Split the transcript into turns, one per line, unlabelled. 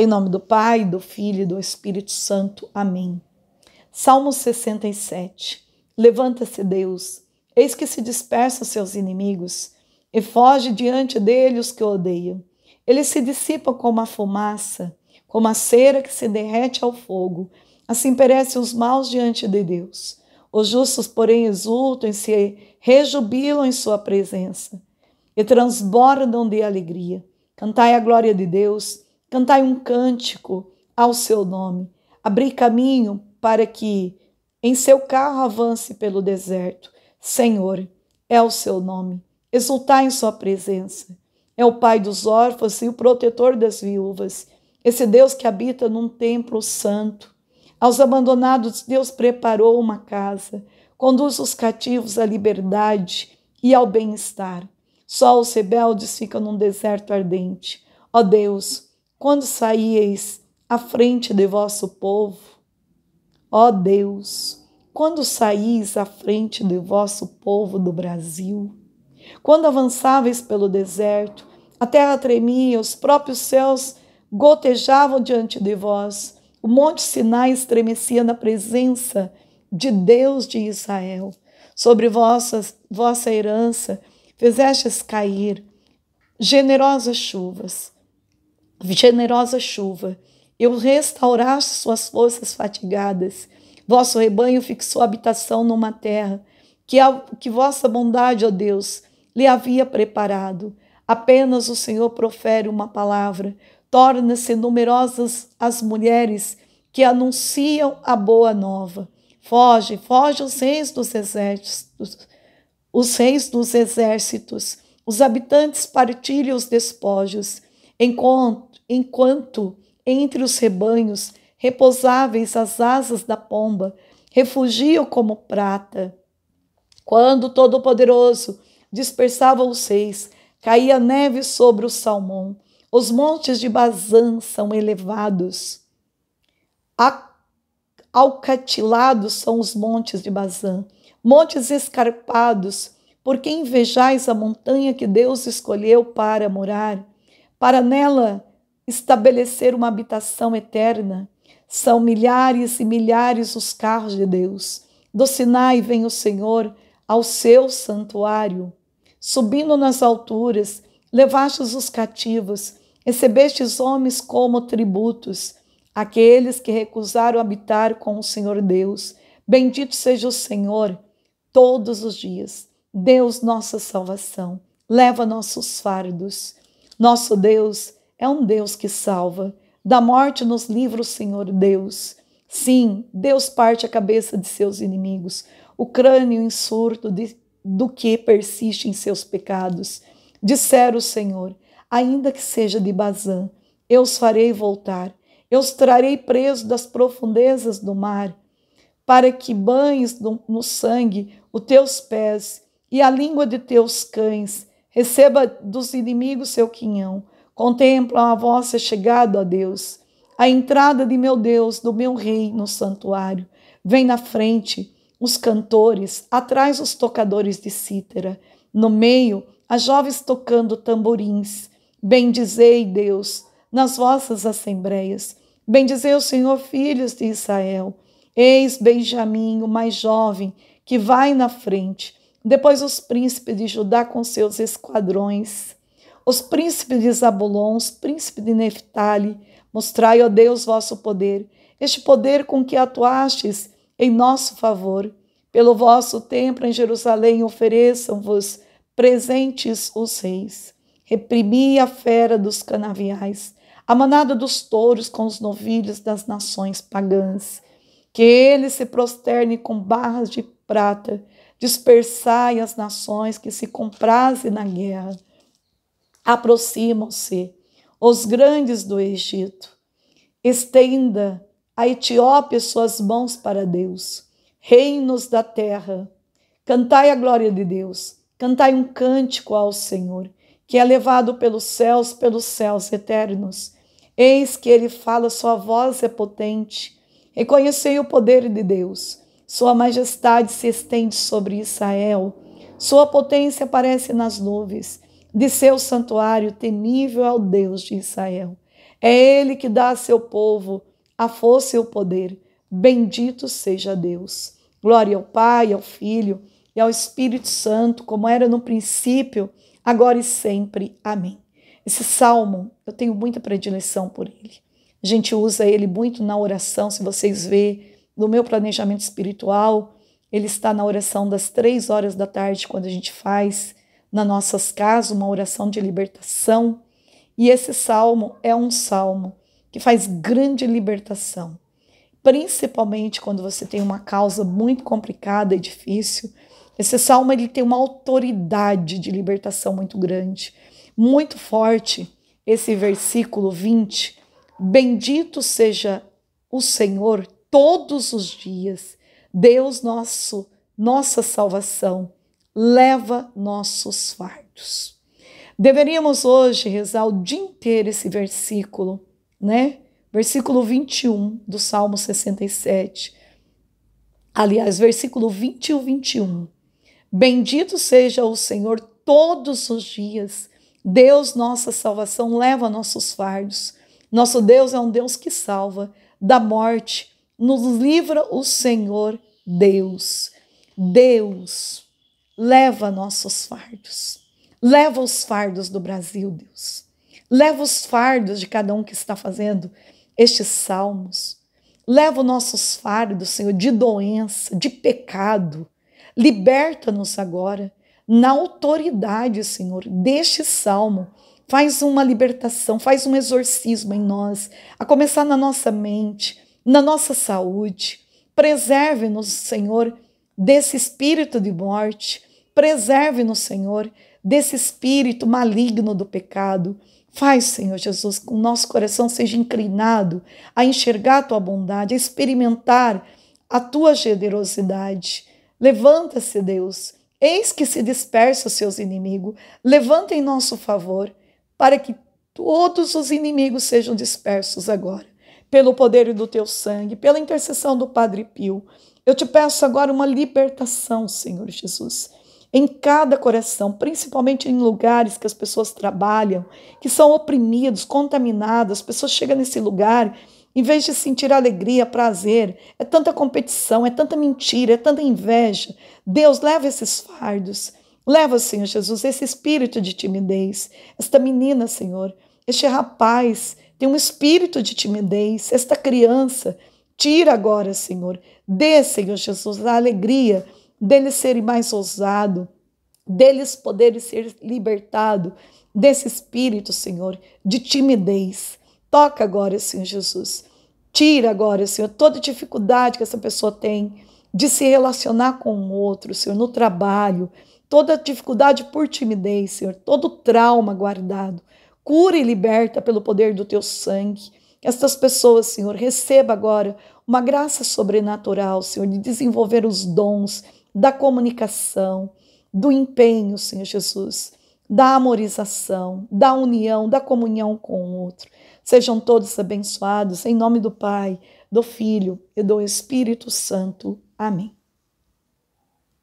Em nome do Pai, do Filho e do Espírito Santo. Amém. Salmo 67. Levanta-se, Deus, eis que se dispersa seus inimigos e foge diante dele os que o odeiam. Eles se dissipam como a fumaça, como a cera que se derrete ao fogo. Assim perecem os maus diante de Deus. Os justos, porém, exultam e se rejubilam em sua presença e transbordam de alegria. Cantai a glória de Deus Cantai um cântico ao seu nome. Abri caminho para que em seu carro avance pelo deserto. Senhor, é o seu nome. Exultai em sua presença. É o Pai dos órfãos e o protetor das viúvas. Esse Deus que habita num templo santo. Aos abandonados, Deus preparou uma casa. Conduz os cativos à liberdade e ao bem-estar. Só os rebeldes ficam num deserto ardente. Ó Deus, quando saíeis à frente de vosso povo. Ó Deus, quando saís à frente de vosso povo do Brasil, quando avançáveis pelo deserto, a terra tremia, os próprios céus gotejavam diante de vós, o monte Sinai estremecia na presença de Deus de Israel. Sobre vossa, vossa herança fizestes cair generosas chuvas generosa chuva. Eu restauraste suas forças fatigadas. Vosso rebanho fixou habitação numa terra que, a, que vossa bondade, ó Deus, lhe havia preparado. Apenas o Senhor profere uma palavra. Torna-se numerosas as mulheres que anunciam a boa nova. Foge, foge os reis dos exércitos, os reis dos exércitos, os habitantes partilham os despojos enquanto, enquanto entre os rebanhos repousáveis as asas da pomba, refugio como prata. Quando Todo-Poderoso dispersava os seis, caía neve sobre o salmão. Os montes de Bazã são elevados. Alcatilados são os montes de Bazã, montes escarpados, porque invejais a montanha que Deus escolheu para morar para nela estabelecer uma habitação eterna. São milhares e milhares os carros de Deus. Do Sinai vem o Senhor ao seu santuário. Subindo nas alturas, levastes os cativos, recebestes homens como tributos, aqueles que recusaram habitar com o Senhor Deus. Bendito seja o Senhor todos os dias. Deus, nossa salvação, leva nossos fardos nosso Deus é um Deus que salva. Da morte nos livra o Senhor Deus. Sim, Deus parte a cabeça de seus inimigos, o crânio insurto de, do que persiste em seus pecados. Disseram o Senhor, ainda que seja de Bazã, eu os farei voltar, eu os trarei presos das profundezas do mar, para que banhes no sangue os teus pés e a língua de teus cães, Receba dos inimigos seu quinhão. Contempla a vossa chegada a Deus, a entrada de meu Deus, do meu Rei no santuário. Vem na frente os cantores, atrás os tocadores de cítara, no meio as jovens tocando tamborins. Bendizei Deus nas vossas assembleias. Bendizei o Senhor, filhos de Israel. Eis Benjamim, o mais jovem, que vai na frente depois os príncipes de Judá com seus esquadrões, os príncipes de Zabulon, os príncipes de Neftali, mostrai, ó Deus, vosso poder, este poder com que atuastes em nosso favor. Pelo vosso templo em Jerusalém ofereçam-vos presentes os reis. Reprimi a fera dos canaviais, a manada dos touros com os novilhos das nações pagãs. Que ele se prosterne com barras de prata, Dispersai as nações que se comprazem na guerra. Aproximam-se os grandes do Egito. Estenda a Etiópia suas mãos para Deus. Reinos da terra, cantai a glória de Deus. Cantai um cântico ao Senhor, que é levado pelos céus, pelos céus eternos. Eis que ele fala, sua voz é potente. Reconhecei o poder de Deus sua majestade se estende sobre Israel. Sua potência aparece nas nuvens. De seu santuário temível ao é Deus de Israel. É ele que dá a seu povo a força e o poder. Bendito seja Deus. Glória ao Pai, ao Filho e ao Espírito Santo, como era no princípio, agora e sempre. Amém. Esse salmo, eu tenho muita predileção por ele. A gente usa ele muito na oração, se vocês verem no meu planejamento espiritual, ele está na oração das três horas da tarde, quando a gente faz nas nossas casas uma oração de libertação. E esse salmo é um salmo que faz grande libertação, principalmente quando você tem uma causa muito complicada e difícil. Esse salmo ele tem uma autoridade de libertação muito grande, muito forte. Esse versículo 20: Bendito seja o Senhor todos os dias. Deus nosso, nossa salvação, leva nossos fardos. Deveríamos hoje rezar o dia inteiro esse versículo, né? Versículo 21 do Salmo 67. Aliás, versículo 20 e 21. Bendito seja o Senhor todos os dias. Deus, nossa salvação, leva nossos fardos. Nosso Deus é um Deus que salva da morte, nos livra o Senhor Deus. Deus, leva nossos fardos. Leva os fardos do Brasil, Deus. Leva os fardos de cada um que está fazendo estes salmos. Leva os nossos fardos, Senhor, de doença, de pecado. Liberta-nos agora na autoridade, Senhor, deste salmo. Faz uma libertação, faz um exorcismo em nós, a começar na nossa mente na nossa saúde. Preserve-nos, Senhor, desse espírito de morte. Preserve-nos, Senhor, desse espírito maligno do pecado. Faz, Senhor Jesus, que o nosso coração seja inclinado a enxergar a tua bondade, a experimentar a tua generosidade. Levanta-se, Deus. Eis que se dispersa os seus inimigos. Levanta em nosso favor, para que todos os inimigos sejam dispersos agora pelo poder do teu sangue, pela intercessão do Padre Pio. Eu te peço agora uma libertação, Senhor Jesus, em cada coração, principalmente em lugares que as pessoas trabalham, que são oprimidos, contaminados As pessoas chegam nesse lugar, em vez de sentir alegria, prazer, é tanta competição, é tanta mentira, é tanta inveja. Deus, leva esses fardos. Leva, Senhor Jesus, esse espírito de timidez, esta menina, Senhor, este rapaz tem um espírito de timidez. Esta criança, tira agora, Senhor. Dê, Senhor Jesus, a alegria deles serem mais ousados, deles poderem ser libertados desse espírito, Senhor, de timidez. Toca agora, Senhor Jesus. Tira agora, Senhor, toda dificuldade que essa pessoa tem de se relacionar com o outro, Senhor, no trabalho, toda dificuldade por timidez, Senhor, todo trauma guardado cura e liberta pelo poder do teu sangue. Estas pessoas, Senhor, receba agora uma graça sobrenatural, Senhor, de desenvolver os dons da comunicação, do empenho, Senhor Jesus, da amorização, da união, da comunhão com o outro. Sejam todos abençoados em nome do Pai, do Filho e do Espírito Santo. Amém.